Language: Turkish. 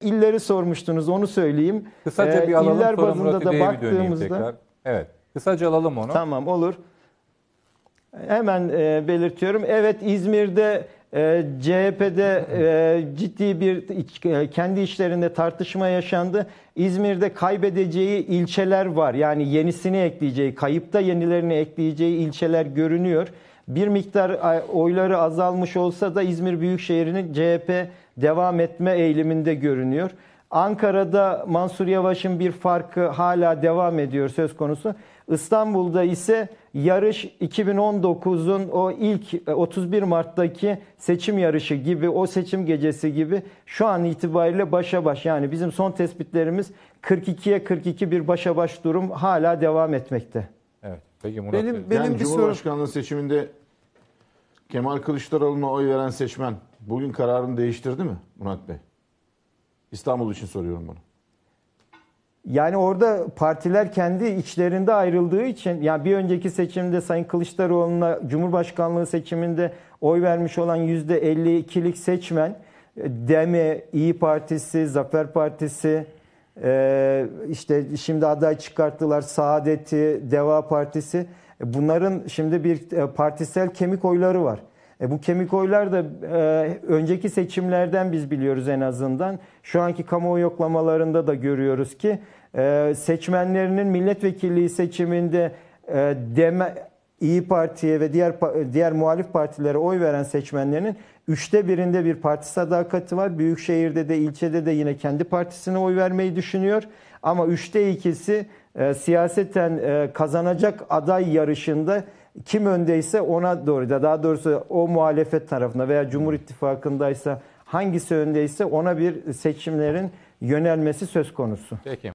illeri sormuştunuz onu söyleyeyim. Kısaca ee, bir alalım İller sonra Murat da baktığımızda... tekrar. Evet. Kısaca alalım onu. Tamam olur. Hemen e, belirtiyorum. Evet İzmir'de e, CHP'de e, ciddi bir iç, e, kendi işlerinde tartışma yaşandı. İzmir'de kaybedeceği ilçeler var. Yani yenisini ekleyeceği, kayıpta yenilerini ekleyeceği ilçeler görünüyor. Bir miktar oyları azalmış olsa da İzmir Büyükşehir'inin CHP devam etme eğiliminde görünüyor. Ankara'da Mansur Yavaş'ın bir farkı hala devam ediyor söz konusu. İstanbul'da ise yarış 2019'un o ilk 31 e, Mart'taki seçim yarışı gibi o seçim gecesi gibi şu an itibariyle başa baş yani bizim son tespitlerimiz 42'ye 42 bir başa baş durum hala devam etmekte. Peki Murat benim, Bey. Benim yani Cumhurbaşkanlığı soru... seçiminde Kemal Kılıçdaroğlu'na oy veren seçmen bugün kararını değiştirdi mi Murat Bey? İstanbul için soruyorum bunu. Yani orada partiler kendi içlerinde ayrıldığı için yani bir önceki seçimde Sayın Kılıçdaroğlu'na Cumhurbaşkanlığı seçiminde oy vermiş olan %52'lik seçmen e, DEME, İyi Partisi, Zafer Partisi, ee, işte şimdi aday çıkarttılar Saadet'i, Deva Partisi. E, bunların şimdi bir e, partisel kemik oyları var. E bu kemik oylar da e, önceki seçimlerden biz biliyoruz en azından. Şu anki kamuoyu yoklamalarında da görüyoruz ki e, seçmenlerinin milletvekilliği seçiminde e, deme, İyi Parti'ye ve diğer diğer muhalif partilere oy veren seçmenlerinin üçte birinde bir parti sadakati var. Büyükşehir'de de ilçede de yine kendi partisine oy vermeyi düşünüyor. Ama üçte ikisi e, siyaseten e, kazanacak aday yarışında kim öndeyse ona doğru da daha doğrusu o muhalefet tarafına veya Cumhur İttifakı'ndaysa hangisi öndeyse ona bir seçimlerin yönelmesi söz konusu. Peki.